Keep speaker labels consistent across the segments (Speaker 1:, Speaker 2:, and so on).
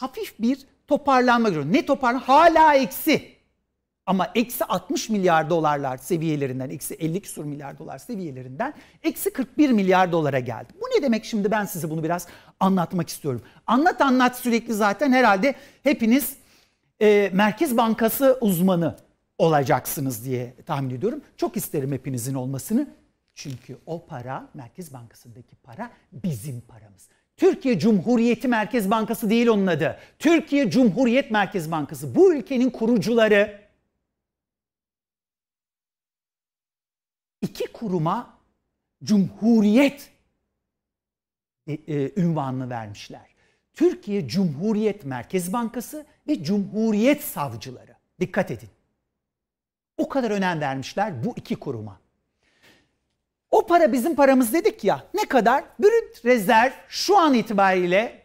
Speaker 1: hafif bir toparlanma görüyor. Ne toparlan? Hala eksi. Ama eksi 60 milyar dolarlar seviyelerinden, eksi 50 küsur milyar dolar seviyelerinden eksi 41 milyar dolara geldi. Bu ne demek şimdi ben size bunu biraz anlatmak istiyorum. Anlat anlat sürekli zaten herhalde hepiniz e, Merkez Bankası uzmanı olacaksınız diye tahmin ediyorum. Çok isterim hepinizin olmasını. Çünkü o para, Merkez Bankası'ndaki para bizim paramız. Türkiye Cumhuriyeti Merkez Bankası değil onun adı. Türkiye Cumhuriyet Merkez Bankası. Bu ülkenin kurucuları iki kuruma Cumhuriyet e, e, ünvanını vermişler. Türkiye Cumhuriyet Merkez Bankası ve Cumhuriyet Savcıları. Dikkat edin. O kadar önem vermişler bu iki kuruma. O para bizim paramız dedik ya. Ne kadar? Brüt rezerv şu an itibariyle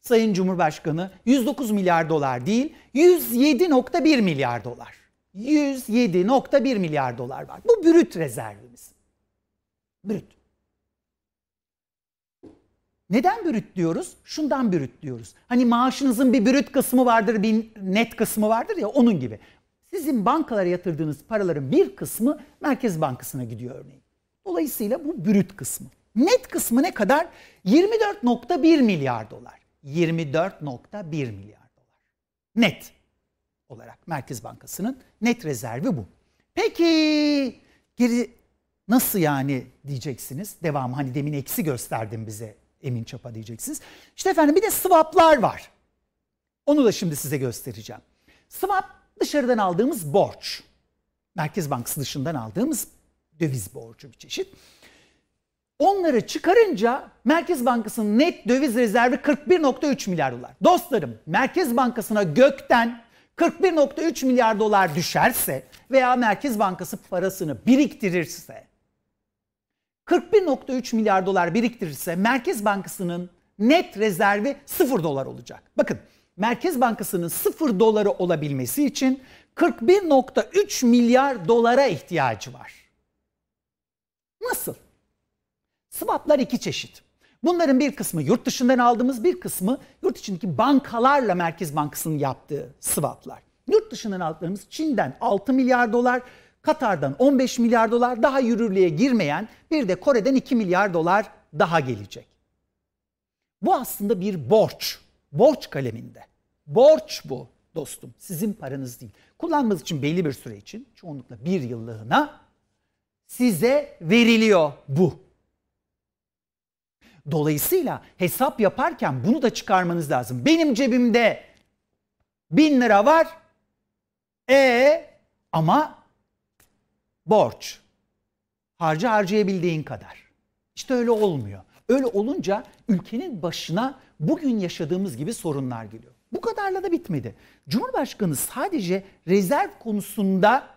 Speaker 1: Sayın Cumhurbaşkanı 109 milyar dolar değil 107.1 milyar dolar. 107.1 milyar dolar var. Bu brüt rezervimiz. Brüt. Neden brüt diyoruz? Şundan brüt diyoruz. Hani maaşınızın bir brüt kısmı vardır, bir net kısmı vardır ya onun gibi. Sizin bankalara yatırdığınız paraların bir kısmı Merkez Bankası'na gidiyor örneğin. Dolayısıyla bu brüt kısmı. Net kısmı ne kadar? 24.1 milyar dolar. 24.1 milyar dolar. Net olarak Merkez Bankası'nın net rezervi bu. Peki geri nasıl yani diyeceksiniz? Devam hani demin eksi gösterdim bize Emin Çapa diyeceksiniz. İşte efendim bir de swaplar var. Onu da şimdi size göstereceğim. Swap dışarıdan aldığımız borç. Merkez Bankası dışından aldığımız döviz borcu bir çeşit. Onları çıkarınca Merkez Bankası'nın net döviz rezervi 41.3 milyar dolar. Dostlarım Merkez Bankası'na gökten 41.3 milyar dolar düşerse veya Merkez Bankası parasını biriktirirse 41.3 milyar dolar biriktirirse Merkez Bankası'nın net rezervi 0 dolar olacak. Bakın Merkez Bankası'nın 0 doları olabilmesi için 41.3 milyar dolara ihtiyacı var. Nasıl? Swaplar iki çeşit. Bunların bir kısmı yurt dışından aldığımız bir kısmı yurt içindeki bankalarla Merkez Bankası'nın yaptığı swaplar. Yurt dışından aldığımız Çin'den 6 milyar dolar, Katar'dan 15 milyar dolar daha yürürlüğe girmeyen bir de Kore'den 2 milyar dolar daha gelecek. Bu aslında bir borç. Borç kaleminde. Borç bu dostum. Sizin paranız değil. Kullanmanız için belli bir süre için çoğunlukla bir yıllığına size veriliyor bu. Dolayısıyla hesap yaparken bunu da çıkarmanız lazım. Benim cebimde bin lira var. E ama borç. harcı harcayabildiğin kadar. İşte öyle olmuyor. Öyle olunca ülkenin başına bugün yaşadığımız gibi sorunlar geliyor. Bu kadarla da bitmedi. Cumhurbaşkanı sadece rezerv konusunda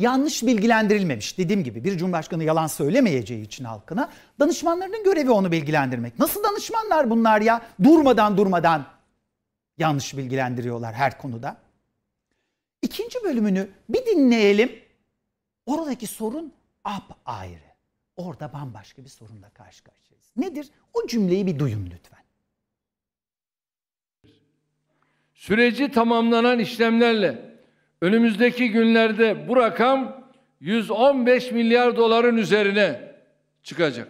Speaker 1: yanlış bilgilendirilmemiş. Dediğim gibi bir cumhurbaşkanı yalan söylemeyeceği için halkına danışmanlarının görevi onu bilgilendirmek. Nasıl danışmanlar bunlar ya? Durmadan durmadan yanlış bilgilendiriyorlar her konuda. İkinci bölümünü bir dinleyelim. Oradaki sorun ap ayrı. Orada bambaşka bir sorunla karşı karşıyayız. Nedir? O cümleyi bir duyun lütfen. Süreci tamamlanan işlemlerle Önümüzdeki günlerde bu rakam 115 milyar doların üzerine çıkacak.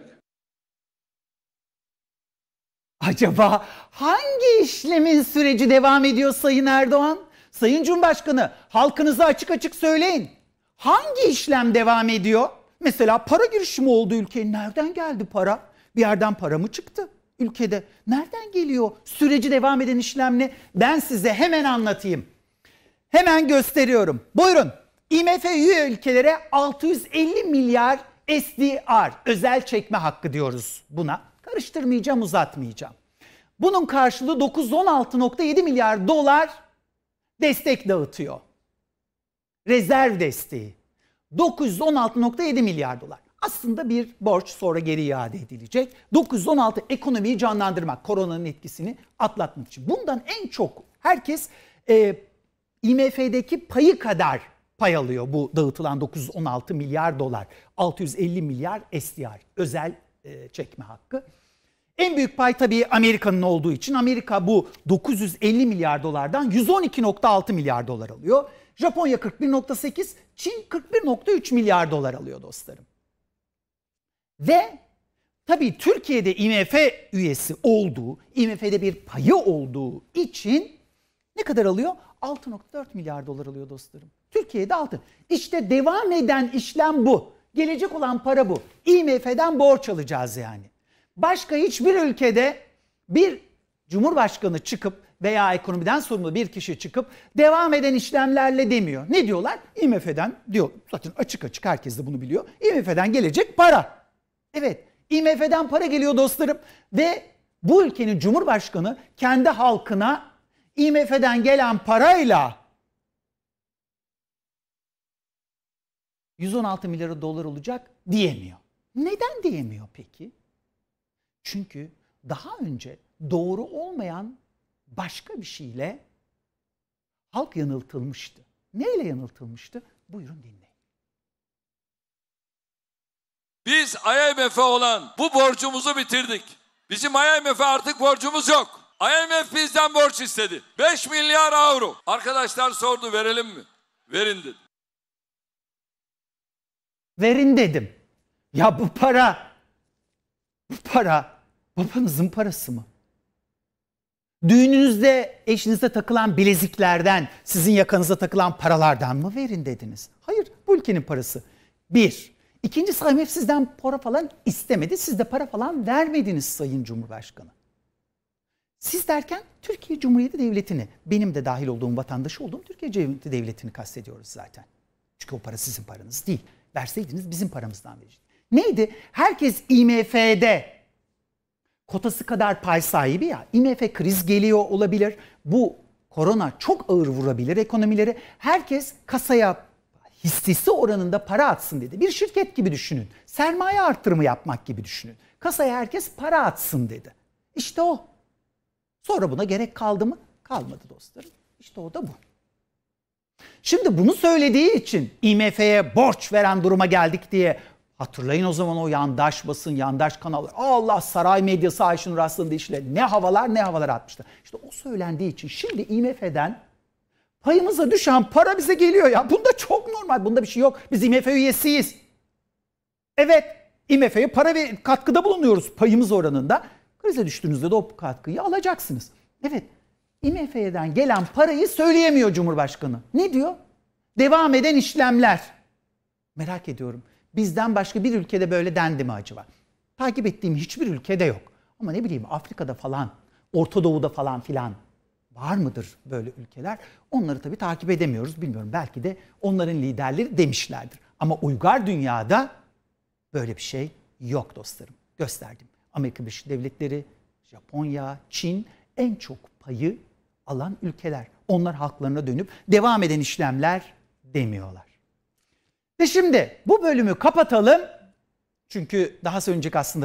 Speaker 1: Acaba hangi işlemin süreci devam ediyor Sayın Erdoğan? Sayın Cumhurbaşkanı halkınıza açık açık söyleyin. Hangi işlem devam ediyor? Mesela para girişimi oldu ülkenin. Nereden geldi para? Bir yerden para mı çıktı ülkede? Nereden geliyor? Süreci devam eden işlem ne? Ben size hemen anlatayım. Hemen gösteriyorum. Buyurun. IMF üye ülkelere 650 milyar SDR özel çekme hakkı diyoruz buna. Karıştırmayacağım, uzatmayacağım. Bunun karşılığı 916.7 milyar dolar destek dağıtıyor. Rezerv desteği. 916.7 milyar dolar. Aslında bir borç sonra geri iade edilecek. 916 ekonomiyi canlandırmak, koronanın etkisini atlatmak için. Bundan en çok herkes e, IMF'deki payı kadar pay alıyor bu dağıtılan 916 milyar dolar. 650 milyar SDR özel e, çekme hakkı. En büyük pay tabii Amerika'nın olduğu için Amerika bu 950 milyar dolardan 112.6 milyar dolar alıyor. Japonya 41.8, Çin 41.3 milyar dolar alıyor dostlarım. Ve tabii Türkiye'de IMF üyesi olduğu, IMF'de bir payı olduğu için ne kadar alıyor? 6.4 milyar dolar alıyor dostlarım. Türkiye'de 6. İşte devam eden işlem bu. Gelecek olan para bu. IMF'den borç alacağız yani. Başka hiçbir ülkede bir cumhurbaşkanı çıkıp veya ekonomiden sorumlu bir kişi çıkıp devam eden işlemlerle demiyor. Ne diyorlar? IMF'den diyor. Zaten açık açık herkes de bunu biliyor. IMF'den gelecek para. Evet. IMF'den para geliyor dostlarım ve bu ülkenin cumhurbaşkanı kendi halkına IMF'den gelen parayla 116 milyar dolar olacak diyemiyor. Neden diyemiyor peki? Çünkü daha önce doğru olmayan başka bir şeyle halk yanıltılmıştı. Neyle yanıltılmıştı? Buyurun dinleyin. Biz IMF olan bu borcumuzu bitirdik. Bizim IMF artık borcumuz yok. IMF bizden borç istedi. 5 milyar avro. Arkadaşlar sordu verelim mi? Verin dedim. Verin dedim. Ya bu para, bu para babanızın parası mı? Düğününüzde eşinize takılan bileziklerden, sizin yakanıza takılan paralardan mı verin dediniz? Hayır, bu ülkenin parası. Bir. İkincisi IMF sizden para falan istemedi. Siz de para falan vermediniz Sayın Cumhurbaşkanı. Siz derken Türkiye Cumhuriyeti Devleti'ni, benim de dahil olduğum vatandaşı olduğum Türkiye Cumhuriyeti Devleti'ni kastediyoruz zaten. Çünkü o para sizin paranız değil. Verseydiniz bizim paramızdan verirdi. Neydi? Herkes IMF'de kotası kadar pay sahibi ya. IMF kriz geliyor olabilir. Bu korona çok ağır vurabilir ekonomileri. Herkes kasaya hissesi oranında para atsın dedi. Bir şirket gibi düşünün. Sermaye artırımı yapmak gibi düşünün. Kasaya herkes para atsın dedi. İşte o. Sonra buna gerek kaldı mı? Kalmadı dostlarım. İşte o da bu. Şimdi bunu söylediği için IMF'ye borç veren duruma geldik diye hatırlayın o zaman o yandaş basın, yandaş kanallar. Allah saray medyası Ayşenur Aslan'ın işle ne havalar ne havalar atmıştı. İşte o söylendiği için şimdi IMF'den payımıza düşen para bize geliyor ya. Bunda çok normal. Bunda bir şey yok. Biz IMF üyesiyiz. Evet IMF'ye para ve katkıda bulunuyoruz payımız oranında krize düştüğünüzde de o katkıyı alacaksınız. Evet IMF'den gelen parayı söyleyemiyor Cumhurbaşkanı. Ne diyor? Devam eden işlemler. Merak ediyorum. Bizden başka bir ülkede böyle dendi mi acaba? Takip ettiğim hiçbir ülkede yok. Ama ne bileyim Afrika'da falan, Orta Doğu'da falan filan var mıdır böyle ülkeler? Onları tabii takip edemiyoruz. Bilmiyorum belki de onların liderleri demişlerdir. Ama uygar dünyada böyle bir şey yok dostlarım. Gösterdim. Amerika Birleşik Devletleri, Japonya, Çin en çok payı alan ülkeler. Onlar haklarına dönüp devam eden işlemler demiyorlar. Ve şimdi bu bölümü kapatalım. Çünkü daha önceki aslında